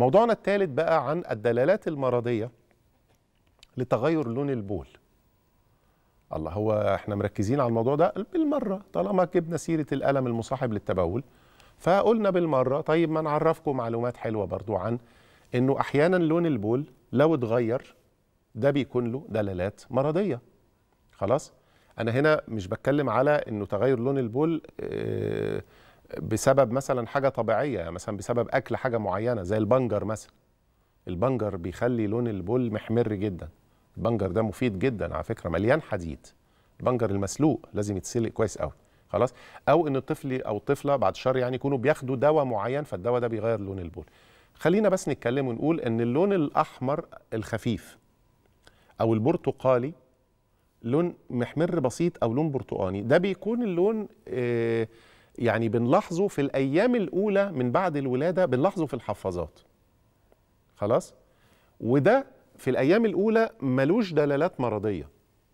موضوعنا الثالث بقى عن الدلالات المرضية لتغير لون البول الله هو احنا مركزين على الموضوع ده بالمرة طالما جبنا سيرة الألم المصاحب للتبول فقلنا بالمرة طيب ما نعرفكم معلومات حلوة برضو عن انه احيانا لون البول لو اتغير ده بيكون له دلالات مرضية خلاص انا هنا مش بتكلم على انه تغير لون البول اه بسبب مثلا حاجه طبيعيه يعني مثلا بسبب اكل حاجه معينه زي البنجر مثلا البنجر بيخلي لون البول محمر جدا البنجر ده مفيد جدا على فكره مليان حديد البنجر المسلوق لازم يتسلق كويس قوي خلاص او ان الطفل او الطفله بعد الشر يعني يكونوا بياخدوا دواء معين فالدواء ده بيغير لون البول خلينا بس نتكلم ونقول ان اللون الاحمر الخفيف او البرتقالي لون محمر بسيط او لون برتقاني ده بيكون اللون آه يعني بنلاحظه في الايام الاولى من بعد الولاده بنلاحظه في الحفاظات خلاص وده في الايام الاولى ملوش دلالات مرضيه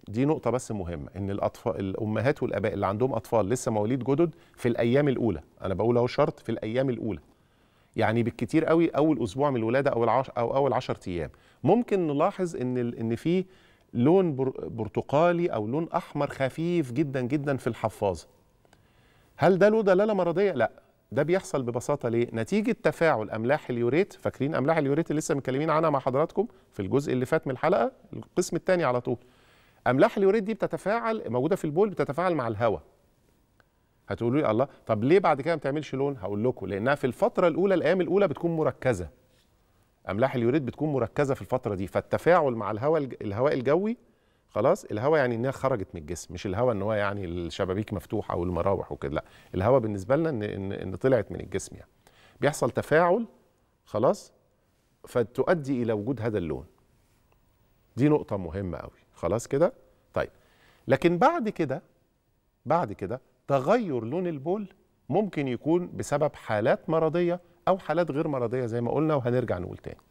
دي نقطه بس مهمه ان الاطفال الامهات والاباء اللي عندهم اطفال لسه مواليد جدد في الايام الاولى انا بقول اهو شرط في الايام الاولى يعني بالكتير قوي اول اسبوع من الولاده او العش او اول 10 ايام ممكن نلاحظ ان ال... ان في لون برتقالي او لون احمر خفيف جدا جدا في الحفاظه هل ده له دلاله مرضيه؟ لا ده بيحصل ببساطه ليه؟ نتيجه تفاعل املاح اليوريت فاكرين املاح اليوريت اللي لسه متكلمين عنها مع حضراتكم في الجزء اللي فات من الحلقه القسم الثاني على طول. املاح اليوريت دي بتتفاعل موجوده في البول بتتفاعل مع الهواء. هتقولوا لي الله طب ليه بعد كده ما بتعملش لون؟ هقول لكم لانها في الفتره الاولى الايام الاولى بتكون مركزه. املاح اليوريت بتكون مركزه في الفتره دي فالتفاعل مع الهواء الهواء الجوي خلاص الهواء يعني انها خرجت من الجسم مش الهواء ان هو يعني الشبابيك مفتوحه والمراوح وكده لا الهواء بالنسبه لنا ان ان, إن طلعت من الجسم يعني بيحصل تفاعل خلاص فتؤدي الى وجود هذا اللون دي نقطه مهمه قوي خلاص كده طيب لكن بعد كده بعد كده تغير لون البول ممكن يكون بسبب حالات مرضيه او حالات غير مرضيه زي ما قلنا وهنرجع نقول تاني